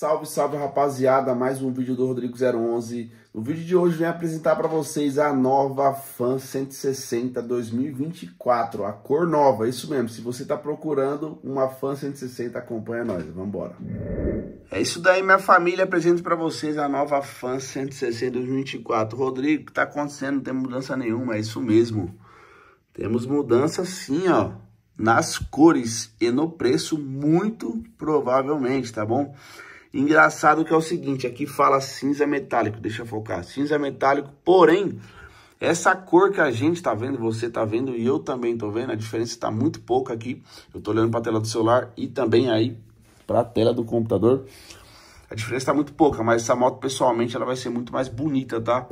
Salve, salve rapaziada, mais um vídeo do Rodrigo011. No vídeo de hoje vem apresentar para vocês a nova Fan 160 2024, a cor nova, isso mesmo. Se você está procurando uma Fan 160, acompanha nós, vamos embora. É isso daí, minha família, apresento para vocês a nova Fan 160 2024. Rodrigo, o que está acontecendo? Não tem mudança nenhuma, é isso mesmo. Temos mudança sim, ó, nas cores e no preço muito provavelmente, tá bom? Engraçado que é o seguinte, aqui fala cinza metálico, deixa eu focar, cinza metálico, porém, essa cor que a gente tá vendo, você tá vendo e eu também tô vendo, a diferença está muito pouca aqui, eu tô olhando para a tela do celular e também aí para a tela do computador, a diferença está muito pouca, mas essa moto pessoalmente ela vai ser muito mais bonita, tá?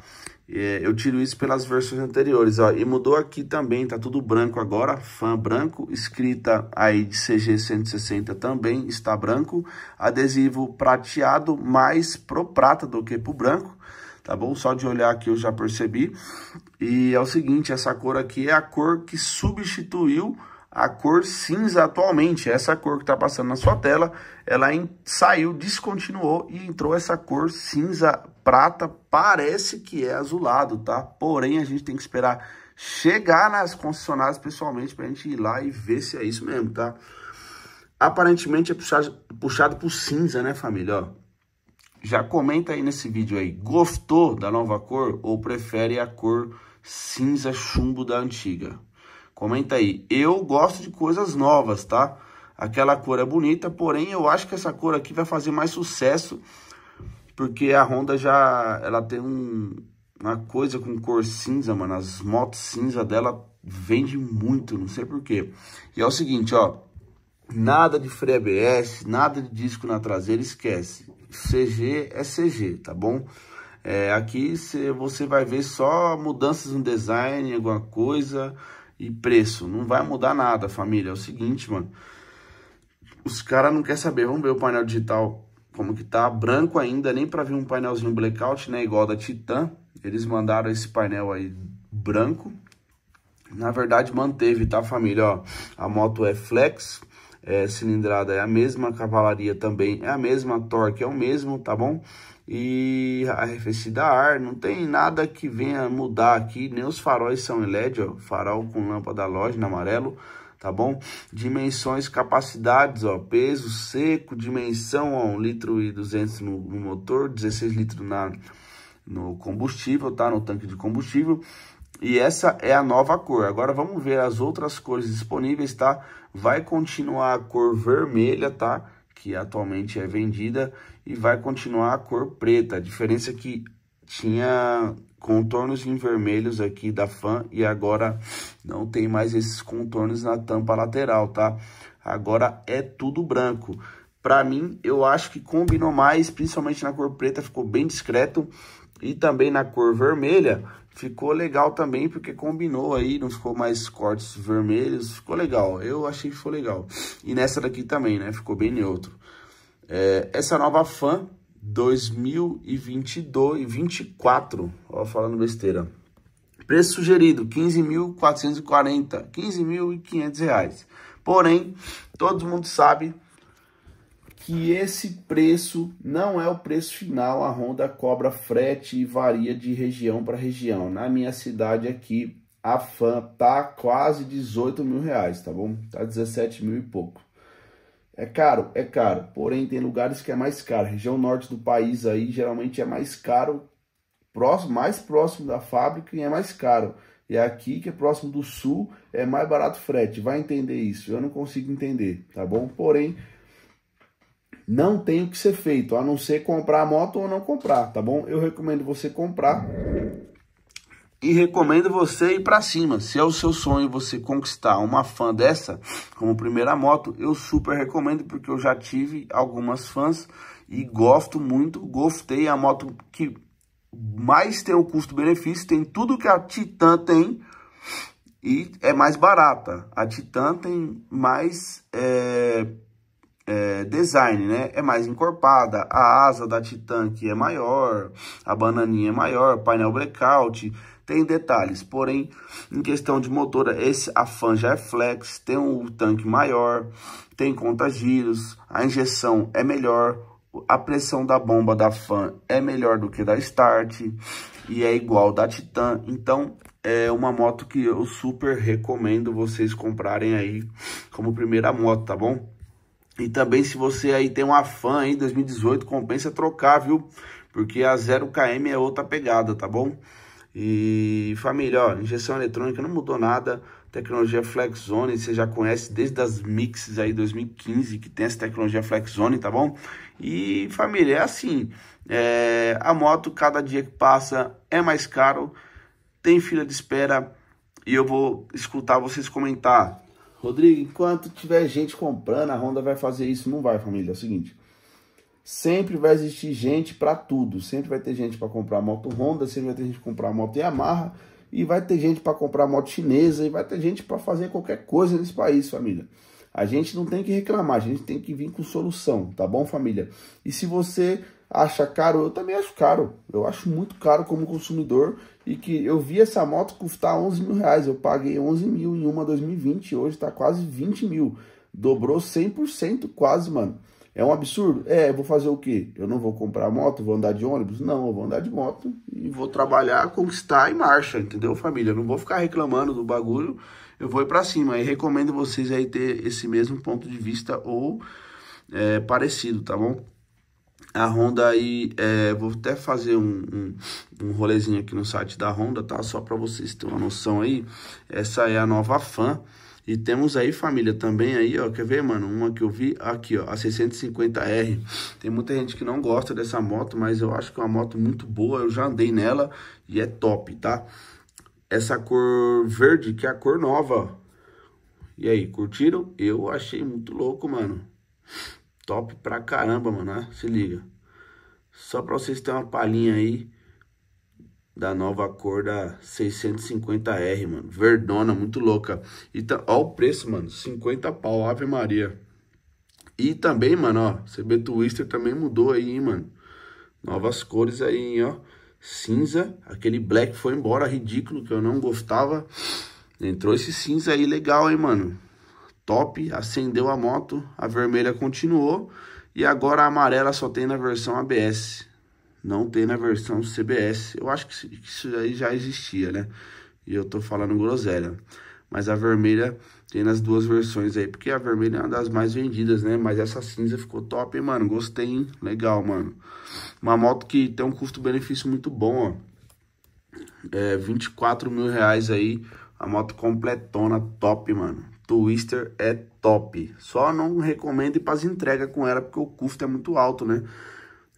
É, eu tiro isso pelas versões anteriores, ó. E mudou aqui também, tá tudo branco agora, fã branco, escrita aí de CG 160 também está branco, adesivo prateado mais pro prata do que pro branco, tá bom? Só de olhar aqui eu já percebi. E é o seguinte, essa cor aqui é a cor que substituiu a cor cinza atualmente. Essa cor que está passando na sua tela, ela saiu, descontinuou e entrou essa cor cinza prata. Parece que é azulado, tá? Porém, a gente tem que esperar chegar nas concessionárias pessoalmente para a gente ir lá e ver se é isso mesmo, tá? Aparentemente é puxado, puxado por cinza, né, família? Ó, já comenta aí nesse vídeo aí, gostou da nova cor ou prefere a cor cinza chumbo da antiga? Comenta aí. Eu gosto de coisas novas, tá? Aquela cor é bonita, porém eu acho que essa cor aqui vai fazer mais sucesso. Porque a Honda já... Ela tem um, uma coisa com cor cinza, mano. As motos cinza dela vende muito, não sei porquê. E é o seguinte, ó. Nada de freio ABS, nada de disco na traseira, esquece. CG é CG, tá bom? É, aqui cê, você vai ver só mudanças no design, alguma coisa e preço. Não vai mudar nada, família. É o seguinte, mano. Os caras não querem saber. Vamos ver o painel digital como que tá. Branco ainda, nem pra vir um painelzinho blackout, né? Igual da Titan. Eles mandaram esse painel aí branco. Na verdade, manteve, tá, família? Ó, a moto é flex é, cilindrada é a mesma, a cavalaria também é a mesma, a torque é o mesmo, tá bom? E arrefecida a ar, não tem nada que venha mudar aqui, nem os faróis são LED, ó, farol com lâmpada na amarelo, tá bom? Dimensões, capacidades, ó, peso seco, dimensão, ó, 1 litro e 200 no, no motor, 16 litros na, no combustível, tá? No tanque de combustível. E essa é a nova cor. Agora vamos ver as outras cores disponíveis, tá? Vai continuar a cor vermelha, tá? Que atualmente é vendida. E vai continuar a cor preta. A diferença é que tinha contornos em vermelhos aqui da fan e agora não tem mais esses contornos na tampa lateral, tá? Agora é tudo branco. Para mim, eu acho que combinou mais, principalmente na cor preta, ficou bem discreto. E também na cor vermelha, Ficou legal também, porque combinou aí, não ficou mais cortes vermelhos. Ficou legal, eu achei que ficou legal. E nessa daqui também, né? Ficou bem neutro. É, essa nova fan 2022 24, ó, falando besteira. Preço sugerido, 15.440, 15.500 reais. Porém, todo mundo sabe que esse preço não é o preço final, a Honda cobra frete e varia de região para região. Na minha cidade aqui, a fan tá quase 18 mil reais, tá bom? Tá 17 mil e pouco. É caro, é caro, porém tem lugares que é mais caro. Região norte do país aí geralmente é mais caro, próximo, mais próximo da fábrica e é mais caro. E é aqui que é próximo do sul é mais barato frete. Vai entender isso? Eu não consigo entender, tá bom? Porém não tem o que ser feito, a não ser comprar a moto ou não comprar, tá bom? Eu recomendo você comprar e recomendo você ir para cima. Se é o seu sonho você conquistar uma fã dessa, como primeira moto, eu super recomendo porque eu já tive algumas fãs e gosto muito, gostei a moto que mais tem o custo-benefício, tem tudo que a Titan tem e é mais barata. A Titan tem mais é é, design, né? É mais encorpada, a asa da Titan que é maior, a bananinha é maior, painel blackout, tem detalhes. Porém, em questão de motor, esse a fan já é flex, tem um tanque maior, tem conta a injeção é melhor, a pressão da bomba da fan é melhor do que da Start e é igual da Titan. Então, é uma moto que eu super recomendo vocês comprarem aí como primeira moto, tá bom? E também se você aí tem uma fã aí 2018, compensa trocar, viu? Porque a 0KM é outra pegada, tá bom? E família, ó, injeção eletrônica não mudou nada. Tecnologia Flexzone, você já conhece desde as mixes aí 2015 que tem essa tecnologia Flexzone, tá bom? E família, é assim, é, a moto cada dia que passa é mais caro, tem fila de espera e eu vou escutar vocês comentar Rodrigo, enquanto tiver gente comprando, a Honda vai fazer isso. Não vai, família. É o seguinte. Sempre vai existir gente para tudo. Sempre vai ter gente para comprar moto Honda, sempre vai ter gente para comprar moto Yamaha, e vai ter gente para comprar moto chinesa, e vai ter gente para fazer qualquer coisa nesse país, família. A gente não tem que reclamar, a gente tem que vir com solução, tá bom, família? E se você acha caro, eu também acho caro. Eu acho muito caro como consumidor e que eu vi essa moto custar 11 mil reais. Eu paguei 11 mil em uma 2020, hoje está quase 20 mil. Dobrou 100% quase, mano. É um absurdo? É, vou fazer o quê? Eu não vou comprar moto, vou andar de ônibus? Não, eu vou andar de moto e vou trabalhar, conquistar em marcha, entendeu, família? Eu não vou ficar reclamando do bagulho, eu vou ir pra cima. E recomendo vocês aí ter esse mesmo ponto de vista ou é, parecido, tá bom? a Honda aí, é, vou até fazer um, um, um, rolezinho aqui no site da Honda, tá? Só para vocês terem uma noção aí, essa é a nova fã e temos aí, família, também aí, ó, quer ver, mano? Uma que eu vi aqui, ó, a 650R. Tem muita gente que não gosta dessa moto, mas eu acho que é uma moto muito boa, eu já andei nela e é top, tá? Essa cor verde, que é a cor nova, E aí, curtiram? Eu achei muito louco, mano. Top pra caramba, mano. Né? Se liga. Só pra vocês terem uma palhinha aí da nova cor da 650R, mano. Verdona, muito louca. E tá, ó o preço, mano. 50 pau, Ave Maria. E também, mano, ó. CB Twister também mudou aí, hein, mano. Novas cores aí, hein, ó. Cinza. Aquele black foi embora, ridículo, que eu não gostava. Entrou esse cinza aí, legal, hein, mano top, acendeu a moto, a vermelha continuou e agora a amarela só tem na versão ABS, não tem na versão CBS. Eu acho que isso aí já existia, né? E eu tô falando groselha. Mas a vermelha tem nas duas versões aí, porque a vermelha é uma das mais vendidas, né? Mas essa cinza ficou top, hein, mano? Gostei, hein? Legal, mano. Uma moto que tem um custo-benefício muito bom, ó. É, 24 mil reais aí, a moto completona, top, mano. Twister é top. Só não recomendo ir para as entregas com ela, porque o custo é muito alto, né?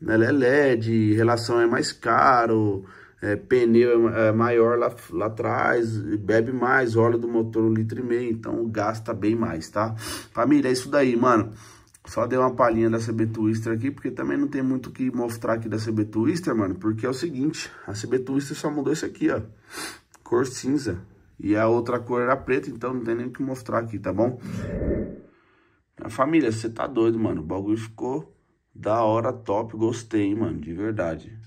Ela é LED, relação é mais caro, é, pneu é, é maior lá, lá atrás, bebe mais, óleo do motor um litro e meio, então gasta bem mais, tá? Família, é isso daí, mano. Só dei uma palhinha da CB Twister aqui, porque também não tem muito o que mostrar aqui da CB Twister, mano. Porque é o seguinte, a CB Twister só mudou isso aqui, ó. Cor cinza. E a outra cor era preta, então não tem nem o que mostrar aqui, tá bom? família, você tá doido, mano. O bagulho ficou da hora, top. Gostei, mano, de verdade.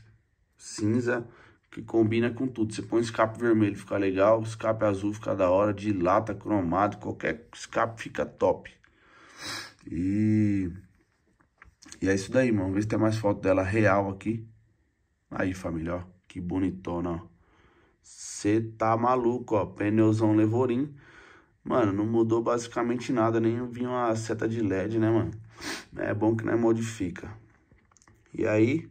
Cinza que combina com tudo. Você põe escape vermelho, fica legal. Escape azul fica da hora. De lata, cromado, qualquer escape fica top. E... E é isso daí, mano. Vamos ver se tem mais foto dela real aqui. Aí, família, ó. Que bonitona, ó. Você tá maluco, ó. Pneuzão Levorim. Mano, não mudou basicamente nada, nem vinha uma seta de LED, né, mano? É bom que não é modifica. E aí,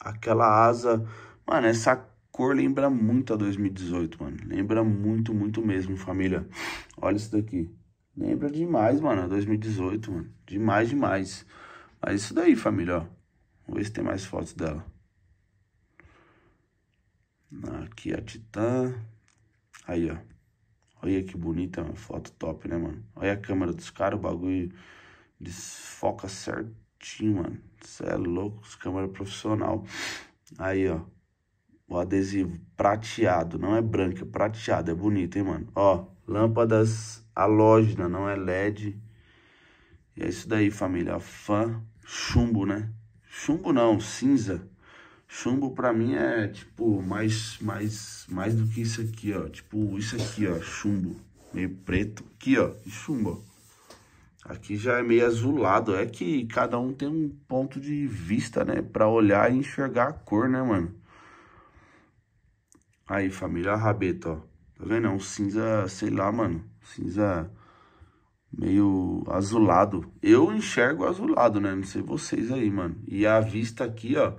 aquela asa... Mano, essa cor lembra muito a 2018, mano. Lembra muito, muito mesmo, família. Olha isso daqui. Lembra demais, mano, a 2018, mano. Demais, demais. Mas isso daí, família, ó. Vamos ver se tem mais fotos dela. Aqui a Titã. Aí, ó. Olha que bonita, mano. foto top, né, mano? Olha a câmera dos caras, o bagulho desfoca certinho, mano. Você é louco, câmera é profissional. Aí, ó. O adesivo prateado, não é branco, é prateado, é bonito, hein, mano? Ó, lâmpadas halógena, não é LED. E é isso daí, família. Fã, chumbo, né? Chumbo não, cinza. Chumbo pra mim é tipo mais, mais, mais do que isso aqui, ó. Tipo isso aqui, ó. Chumbo. Meio preto. Aqui, ó. E chumbo. Aqui já é meio azulado. É que cada um tem um ponto de vista, né? Pra olhar e enxergar a cor, né, mano? Aí, família, a rabeta, ó. Tá vendo? É um cinza, sei lá, mano. Cinza meio azulado. Eu enxergo azulado, né? Não sei vocês aí, mano. E a vista aqui, ó,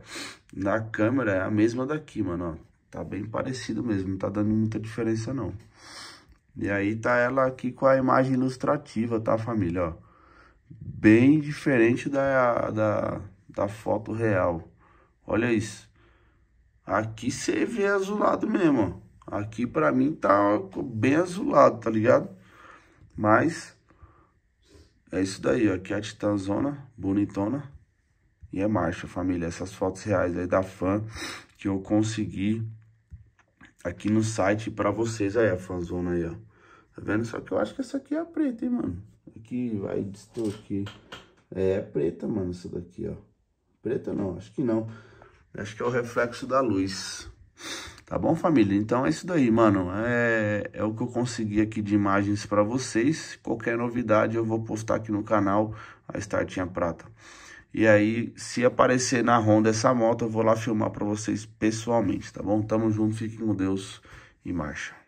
na câmera é a mesma daqui, mano, ó. Tá bem parecido mesmo, não tá dando muita diferença não. E aí tá ela aqui com a imagem ilustrativa, tá, família, ó. Bem diferente da, da, da foto real. Olha isso. Aqui você vê azulado mesmo, ó. Aqui pra mim tá bem azulado, tá ligado? Mas é isso daí, ó. Aqui é a Titanzona, bonitona. E é marcha, família. Essas fotos reais aí da fã que eu consegui aqui no site pra vocês. Aí, a fanzona aí, ó. Tá vendo? Só que eu acho que essa aqui é a preta, hein, mano. Aqui, vai, distorcer. aqui. É, é preta, mano, essa daqui, ó. Preta não, acho que não. Acho que é o reflexo da luz. Tá bom, família? Então é isso daí, mano. É, é o que eu consegui aqui de imagens para vocês. Qualquer novidade eu vou postar aqui no canal a Startinha Prata. E aí, se aparecer na Honda essa moto, eu vou lá filmar para vocês pessoalmente, tá bom? Tamo junto, fiquem com Deus e marcha.